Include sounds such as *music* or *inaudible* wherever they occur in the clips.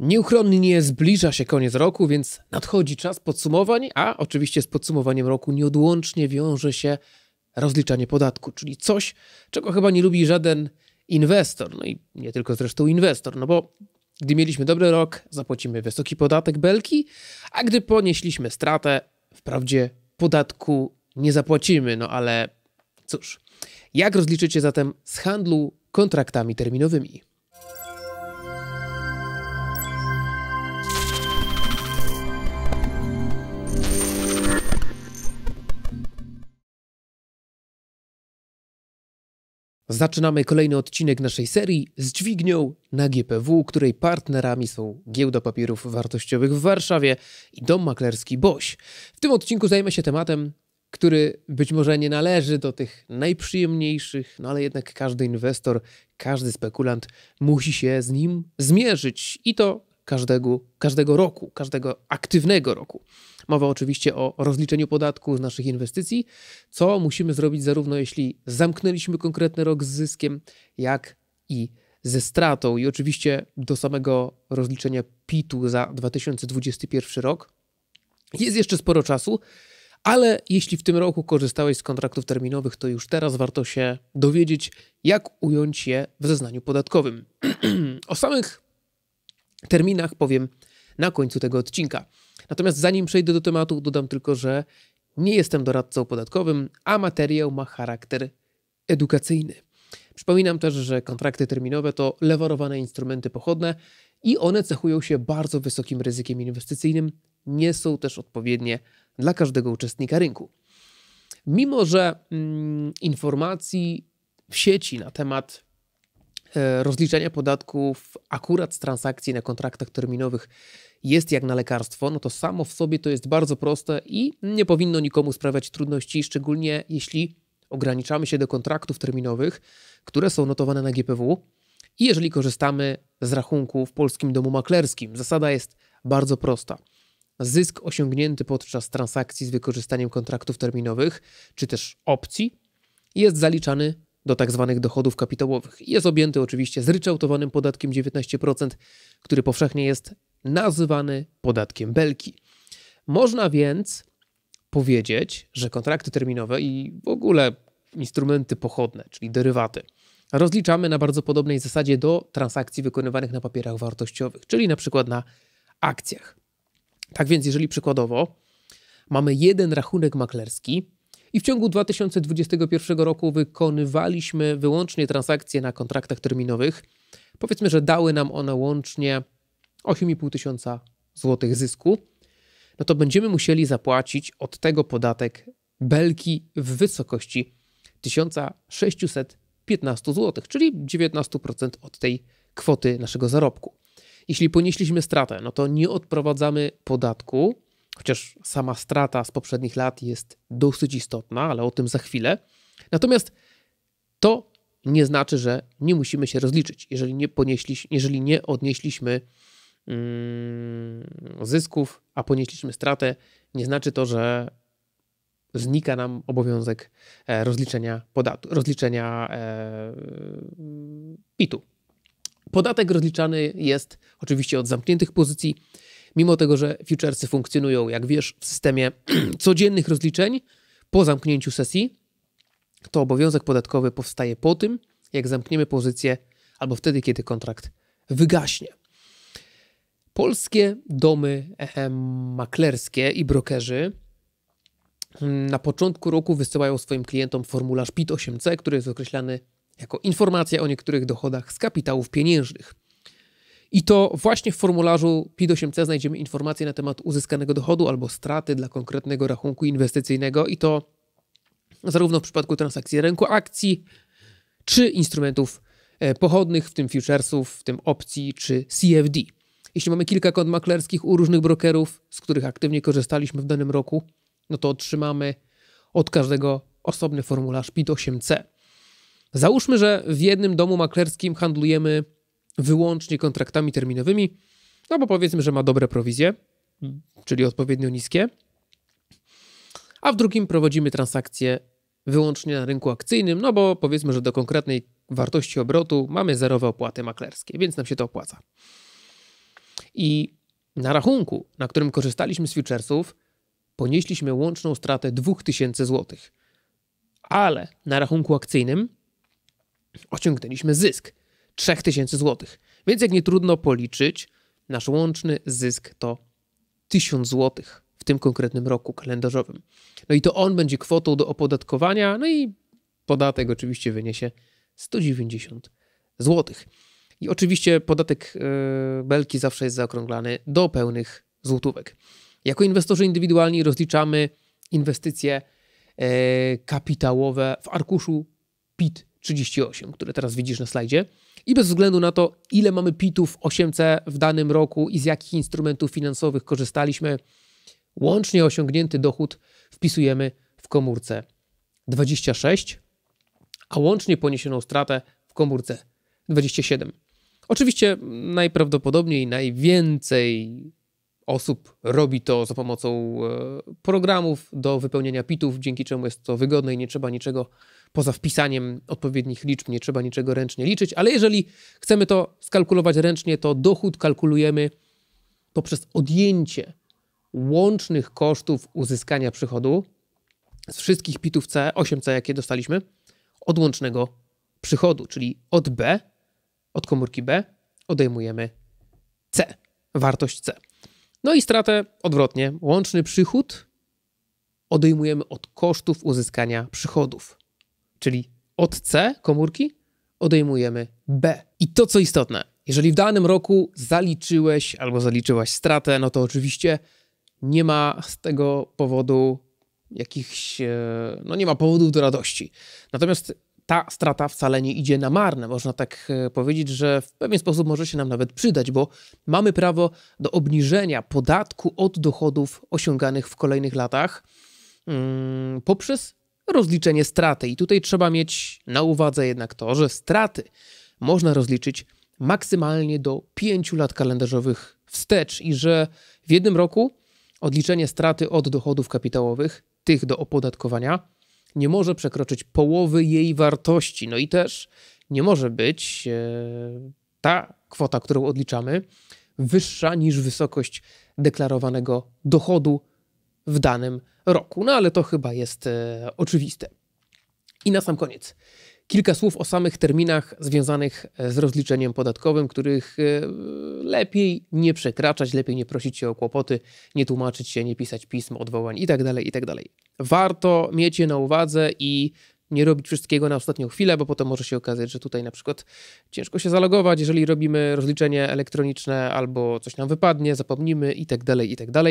Nieuchronnie zbliża się koniec roku, więc nadchodzi czas podsumowań, a oczywiście z podsumowaniem roku nieodłącznie wiąże się rozliczanie podatku, czyli coś, czego chyba nie lubi żaden inwestor. No i nie tylko zresztą inwestor, no bo gdy mieliśmy dobry rok, zapłacimy wysoki podatek belki, a gdy ponieśliśmy stratę, wprawdzie podatku nie zapłacimy, no ale cóż. Jak rozliczycie zatem z handlu kontraktami terminowymi? Zaczynamy kolejny odcinek naszej serii z dźwignią na GPW, której partnerami są Giełda Papierów Wartościowych w Warszawie i dom maklerski Boś. W tym odcinku zajmę się tematem, który być może nie należy do tych najprzyjemniejszych, no ale jednak każdy inwestor, każdy spekulant musi się z nim zmierzyć i to każdego, każdego roku, każdego aktywnego roku. Mowa oczywiście o rozliczeniu podatku z naszych inwestycji, co musimy zrobić zarówno jeśli zamknęliśmy konkretny rok z zyskiem, jak i ze stratą. I oczywiście do samego rozliczenia PIT-u za 2021 rok jest jeszcze sporo czasu, ale jeśli w tym roku korzystałeś z kontraktów terminowych, to już teraz warto się dowiedzieć, jak ująć je w zeznaniu podatkowym. *clears throat* o samych terminach powiem na końcu tego odcinka. Natomiast zanim przejdę do tematu, dodam tylko, że nie jestem doradcą podatkowym, a materiał ma charakter edukacyjny. Przypominam też, że kontrakty terminowe to lewarowane instrumenty pochodne i one cechują się bardzo wysokim ryzykiem inwestycyjnym, nie są też odpowiednie dla każdego uczestnika rynku. Mimo, że mm, informacji w sieci na temat e, rozliczania podatków akurat z transakcji na kontraktach terminowych jest jak na lekarstwo, no to samo w sobie to jest bardzo proste i nie powinno nikomu sprawiać trudności, szczególnie jeśli ograniczamy się do kontraktów terminowych, które są notowane na GPW i jeżeli korzystamy z rachunku w polskim domu maklerskim. Zasada jest bardzo prosta. Zysk osiągnięty podczas transakcji z wykorzystaniem kontraktów terminowych czy też opcji jest zaliczany do tzw. Tak dochodów kapitałowych. Jest objęty oczywiście zryczałtowanym podatkiem 19%, który powszechnie jest nazywany podatkiem belki. Można więc powiedzieć, że kontrakty terminowe i w ogóle instrumenty pochodne, czyli derywaty, rozliczamy na bardzo podobnej zasadzie do transakcji wykonywanych na papierach wartościowych, czyli na przykład na akcjach. Tak więc, jeżeli przykładowo mamy jeden rachunek maklerski i w ciągu 2021 roku wykonywaliśmy wyłącznie transakcje na kontraktach terminowych, powiedzmy, że dały nam one łącznie 8,5 tysiąca złotych zysku, no to będziemy musieli zapłacić od tego podatek belki w wysokości 1615 zł, czyli 19% od tej kwoty naszego zarobku. Jeśli ponieśliśmy stratę, no to nie odprowadzamy podatku, chociaż sama strata z poprzednich lat jest dosyć istotna, ale o tym za chwilę. Natomiast to nie znaczy, że nie musimy się rozliczyć, jeżeli nie, ponieśli, jeżeli nie odnieśliśmy Mm, zysków, a ponieśliśmy stratę, nie znaczy to, że znika nam obowiązek e, rozliczenia podatku, rozliczenia e, mm, PIT-u. Podatek rozliczany jest oczywiście od zamkniętych pozycji, mimo tego, że futuresy funkcjonują, jak wiesz, w systemie *clears throat* codziennych rozliczeń po zamknięciu sesji, to obowiązek podatkowy powstaje po tym, jak zamkniemy pozycję albo wtedy, kiedy kontrakt wygaśnie polskie domy maklerskie i brokerzy hmm, na początku roku wysyłają swoim klientom formularz PIT-8C, który jest określany jako informacja o niektórych dochodach z kapitałów pieniężnych. I to właśnie w formularzu PIT-8C znajdziemy informacje na temat uzyskanego dochodu albo straty dla konkretnego rachunku inwestycyjnego i to zarówno w przypadku transakcji rynku akcji, czy instrumentów e, pochodnych, w tym futuresów, w tym opcji, czy CFD. Jeśli mamy kilka kont maklerskich u różnych brokerów, z których aktywnie korzystaliśmy w danym roku, no to otrzymamy od każdego osobny formularz PIT-8C. Załóżmy, że w jednym domu maklerskim handlujemy wyłącznie kontraktami terminowymi, no bo powiedzmy, że ma dobre prowizje, czyli odpowiednio niskie, a w drugim prowadzimy transakcje wyłącznie na rynku akcyjnym, no bo powiedzmy, że do konkretnej wartości obrotu mamy zerowe opłaty maklerskie, więc nam się to opłaca. I na rachunku, na którym korzystaliśmy z futuresów, ponieśliśmy łączną stratę 2000 zł. Ale na rachunku akcyjnym osiągnęliśmy zysk 3000 zł. Więc jak nie trudno policzyć, nasz łączny zysk to 1000 zł w tym konkretnym roku kalendarzowym. No i to on będzie kwotą do opodatkowania, no i podatek oczywiście wyniesie 190 zł. I oczywiście podatek e, belki zawsze jest zaokrąglany do pełnych złotówek. Jako inwestorzy indywidualni rozliczamy inwestycje e, kapitałowe w arkuszu PIT 38, które teraz widzisz na slajdzie. I bez względu na to, ile mamy PIT-ów 8 w danym roku i z jakich instrumentów finansowych korzystaliśmy, łącznie osiągnięty dochód wpisujemy w komórce 26, a łącznie poniesioną stratę w komórce 27. Oczywiście najprawdopodobniej najwięcej osób robi to za pomocą e, programów do wypełniania pitów, dzięki czemu jest to wygodne i nie trzeba niczego poza wpisaniem odpowiednich liczb, nie trzeba niczego ręcznie liczyć, ale jeżeli chcemy to skalkulować ręcznie, to dochód kalkulujemy poprzez odjęcie łącznych kosztów uzyskania przychodu z wszystkich pitów C, 8C, jakie dostaliśmy, od łącznego przychodu, czyli od B od komórki B odejmujemy C, wartość C. No i stratę odwrotnie. Łączny przychód odejmujemy od kosztów uzyskania przychodów. Czyli od C komórki odejmujemy B. I to co istotne, jeżeli w danym roku zaliczyłeś albo zaliczyłaś stratę, no to oczywiście nie ma z tego powodu jakichś, e, no nie ma powodów do radości. Natomiast ta strata wcale nie idzie na marne. Można tak e, powiedzieć, że w pewien sposób może się nam nawet przydać, bo mamy prawo do obniżenia podatku od dochodów osiąganych w kolejnych latach mm, poprzez rozliczenie straty. I tutaj trzeba mieć na uwadze jednak to, że straty można rozliczyć maksymalnie do 5 lat kalendarzowych wstecz i że w jednym roku odliczenie straty od dochodów kapitałowych, tych do opodatkowania, nie może przekroczyć połowy jej wartości. No i też nie może być e, ta kwota, którą odliczamy, wyższa niż wysokość deklarowanego dochodu w danym roku. No ale to chyba jest e, oczywiste. I na sam koniec. Kilka słów o samych terminach związanych e, z rozliczeniem podatkowym, których e, lepiej nie przekraczać, lepiej nie prosić się o kłopoty, nie tłumaczyć się, nie pisać pism, odwołań itd., tak itd. Tak Warto mieć je na uwadze i nie robić wszystkiego na ostatnią chwilę, bo potem może się okazać, że tutaj na przykład ciężko się zalogować, jeżeli robimy rozliczenie elektroniczne albo coś nam wypadnie, zapomnimy itd., tak itd.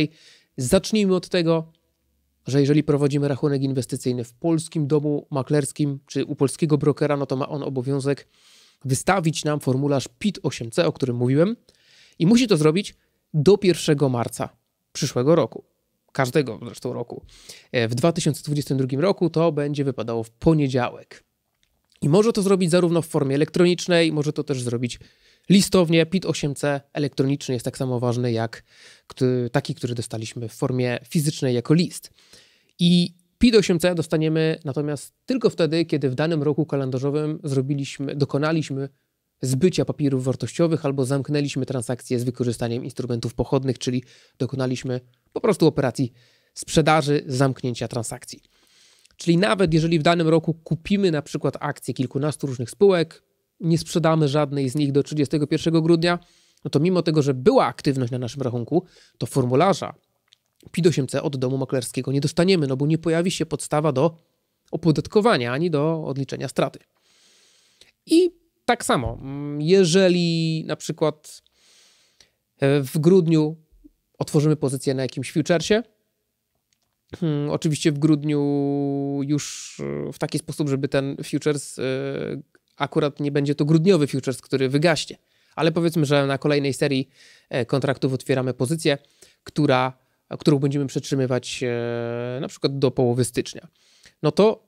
Zacznijmy od tego, że jeżeli prowadzimy rachunek inwestycyjny w polskim domu maklerskim czy u polskiego brokera, no to ma on obowiązek wystawić nam formularz PIT-8C, o którym mówiłem, i musi to zrobić do 1 marca przyszłego roku. Każdego zresztą roku. E, w 2022 roku to będzie wypadało w poniedziałek. I może to zrobić zarówno w formie elektronicznej, może to też zrobić listownie PIT 8C elektroniczny jest tak samo ważny jak taki, który dostaliśmy w formie fizycznej jako list. I PIT 8C dostaniemy natomiast tylko wtedy, kiedy w danym roku kalendarzowym zrobiliśmy, dokonaliśmy zbycia papierów wartościowych albo zamknęliśmy transakcję z wykorzystaniem instrumentów pochodnych, czyli dokonaliśmy po prostu operacji sprzedaży, zamknięcia transakcji. Czyli nawet jeżeli w danym roku kupimy na przykład akcje kilkunastu różnych spółek, nie sprzedamy żadnej z nich do 31 grudnia, no to mimo tego, że była aktywność na naszym rachunku, to formularza PID-8C od domu maklerskiego nie dostaniemy, no bo nie pojawi się podstawa do opodatkowania ani do odliczenia straty. I tak samo, mm, jeżeli na przykład e, w grudniu otworzymy pozycję na jakimś futuresie, hmm, oczywiście w grudniu już e, w taki sposób, żeby ten futures e, akurat nie będzie to grudniowy futures, który wygaśnie, ale powiedzmy, że na kolejnej serii e, kontraktów otwieramy pozycję, która, którą będziemy przetrzymywać e, na przykład do połowy stycznia. No to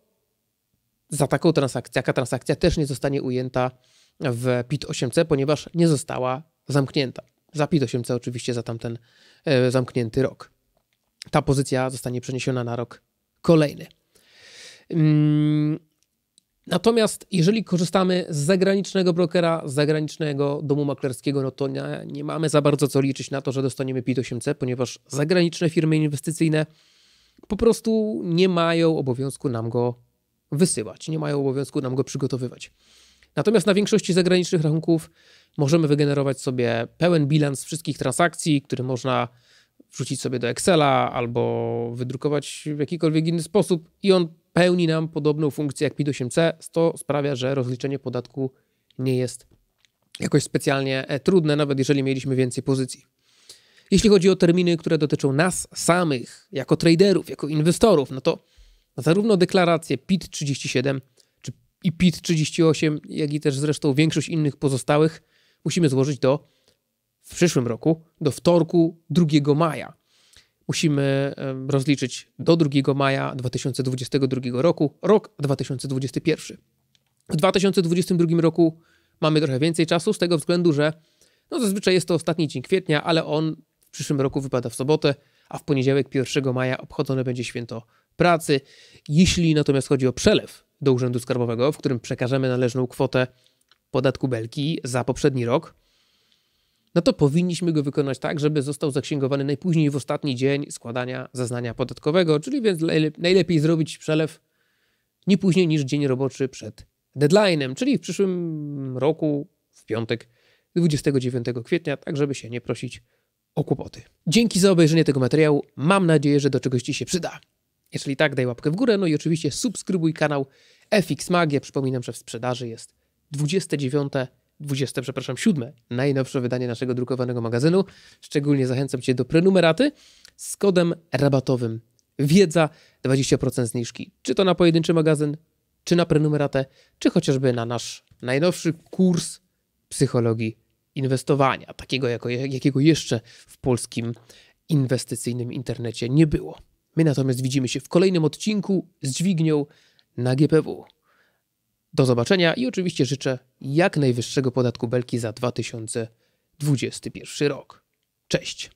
za taką transakcję, taka transakcja też nie zostanie ujęta w PIT 8C, ponieważ nie została zamknięta. Za PIT 8C oczywiście za tamten e, zamknięty rok. Ta pozycja zostanie przeniesiona na rok kolejny. Mm, Natomiast jeżeli korzystamy z zagranicznego brokera, z zagranicznego domu maklerskiego, no to nie, nie mamy za bardzo co liczyć na to, że dostaniemy PIT 8C, ponieważ zagraniczne firmy inwestycyjne po prostu nie mają obowiązku nam go wysyłać, nie mają obowiązku nam go przygotowywać. Natomiast na większości zagranicznych rachunków możemy wygenerować sobie pełen bilans wszystkich transakcji, który można wrzucić sobie do Excela albo wydrukować w jakikolwiek inny sposób i on pełni nam podobną funkcję jak PID-8C, to sprawia, że rozliczenie podatku nie jest jakoś specjalnie e, trudne, nawet jeżeli mieliśmy więcej pozycji. Jeśli chodzi o terminy, które dotyczą nas samych, jako traderów, jako inwestorów, no to zarówno deklaracje PIT-37 czy i PIT-38, jak i też zresztą większość innych pozostałych musimy złożyć do w przyszłym roku, do wtorku 2 maja musimy rozliczyć do 2 maja 2022 roku, rok 2021. W 2022 roku mamy trochę więcej czasu z tego względu, że no zazwyczaj jest to ostatni dzień kwietnia, ale on w przyszłym roku wypada w sobotę, a w poniedziałek 1 maja obchodzone będzie święto pracy. Jeśli natomiast chodzi o przelew do Urzędu Skarbowego, w którym przekażemy należną kwotę podatku belki za poprzedni rok, no to powinniśmy go wykonać tak, żeby został zaksięgowany najpóźniej w ostatni dzień składania zeznania podatkowego, czyli więc najlepiej zrobić przelew nie później niż dzień roboczy przed deadline'em, czyli w przyszłym roku, w piątek 29 kwietnia, tak żeby się nie prosić o kłopoty. Dzięki za obejrzenie tego materiału. Mam nadzieję, że do czegoś Ci się przyda. Jeżeli tak, daj łapkę w górę, no i oczywiście subskrybuj kanał FX Magia. Przypominam, że w sprzedaży jest 29 20, przepraszam, 7, najnowsze wydanie naszego drukowanego magazynu. Szczególnie zachęcam Cię do prenumeraty z kodem rabatowym wiedza 20% zniżki. Czy to na pojedynczy magazyn, czy na prenumeratę, czy chociażby na nasz najnowszy kurs psychologii inwestowania, takiego jako, jakiego jeszcze w polskim inwestycyjnym internecie nie było. My natomiast widzimy się w kolejnym odcinku z dźwignią na GPW. Do zobaczenia i oczywiście życzę jak najwyższego podatku belki za 2021 rok. Cześć!